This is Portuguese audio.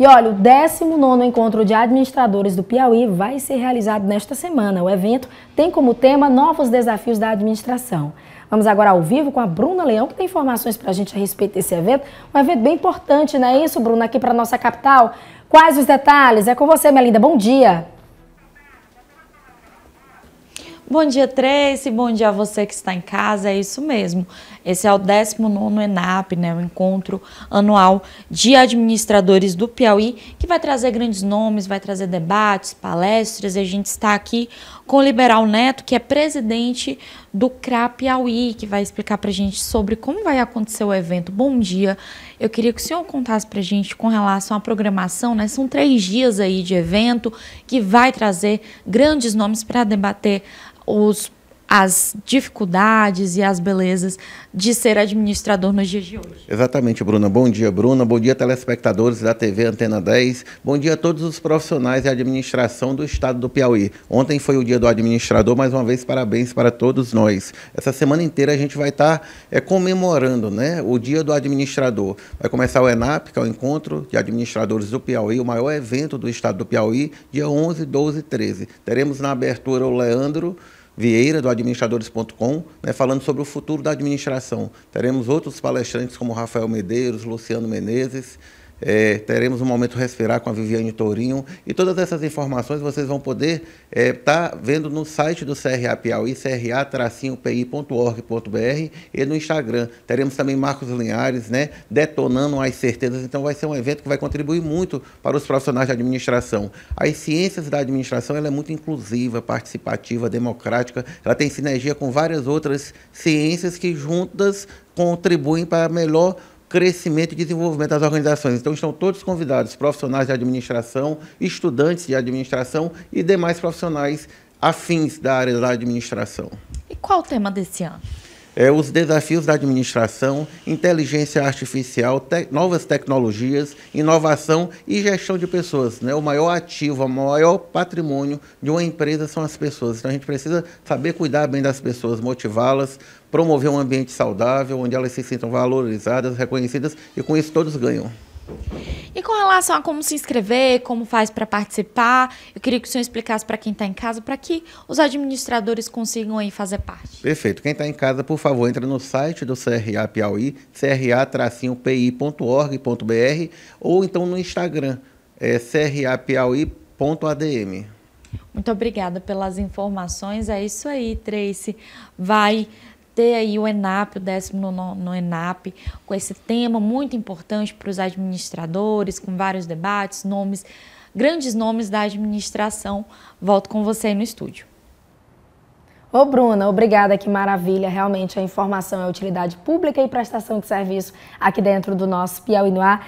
E olha, o 19 Encontro de Administradores do Piauí vai ser realizado nesta semana. O evento tem como tema Novos Desafios da Administração. Vamos agora ao vivo com a Bruna Leão, que tem informações para a gente a respeito desse evento. Um evento bem importante, não é isso, Bruna, aqui para nossa capital? Quais os detalhes? É com você, Melinda. Bom dia. Bom dia, Tracy. Bom dia a você que está em casa. É isso mesmo. Esse é o 19 ENAP, né, o encontro anual de administradores do Piauí, que vai trazer grandes nomes, vai trazer debates, palestras. E a gente está aqui com o Liberal Neto, que é presidente do CRA que vai explicar para a gente sobre como vai acontecer o evento. Bom dia. Eu queria que o senhor contasse para a gente com relação à programação, né? São três dias aí de evento que vai trazer grandes nomes para debater os as dificuldades e as belezas de ser administrador nos dias de hoje. Exatamente, Bruna. Bom dia, Bruna. Bom dia, telespectadores da TV Antena 10. Bom dia a todos os profissionais e administração do estado do Piauí. Ontem foi o dia do administrador, mais uma vez, parabéns para todos nós. Essa semana inteira a gente vai estar tá, é, comemorando né, o dia do administrador. Vai começar o ENAP, que é o Encontro de Administradores do Piauí, o maior evento do estado do Piauí, dia 11, 12 e 13. Teremos na abertura o Leandro. Vieira, do administradores.com, né, falando sobre o futuro da administração. Teremos outros palestrantes como Rafael Medeiros, Luciano Menezes, é, teremos um momento respirar com a Viviane Tourinho e todas essas informações vocês vão poder estar é, tá vendo no site do CRA Piauí, cra-pi.org.br e no Instagram. Teremos também Marcos Linhares, né, detonando as certezas. Então vai ser um evento que vai contribuir muito para os profissionais de administração. As ciências da administração ela é muito inclusiva, participativa, democrática. Ela tem sinergia com várias outras ciências que juntas contribuem para melhor crescimento e desenvolvimento das organizações. Então, estão todos convidados, profissionais de administração, estudantes de administração e demais profissionais afins da área da administração. E qual o tema desse ano? é, os desafios da administração, inteligência artificial, te novas tecnologias, inovação e gestão de pessoas. Né? O maior ativo, o maior patrimônio de uma empresa são as pessoas. Então a gente precisa saber cuidar bem das pessoas, motivá-las, promover um ambiente saudável, onde elas se sintam valorizadas, reconhecidas e com isso todos ganham. E com relação a como se inscrever, como faz para participar, eu queria que o senhor explicasse para quem está em casa, para que os administradores consigam aí fazer parte. Perfeito. Quem está em casa, por favor, entra no site do CRA Piauí, cra-pi.org.br ou então no Instagram, é crapiauí.adm. Muito obrigada pelas informações. É isso aí, Tracy. Vai ter aí o ENAP, o 19 no ENAP, com esse tema muito importante para os administradores, com vários debates, nomes, grandes nomes da administração. Volto com você aí no estúdio. Ô Bruna, obrigada, que maravilha. Realmente a informação é utilidade pública e prestação de serviço aqui dentro do nosso Piauí Noir.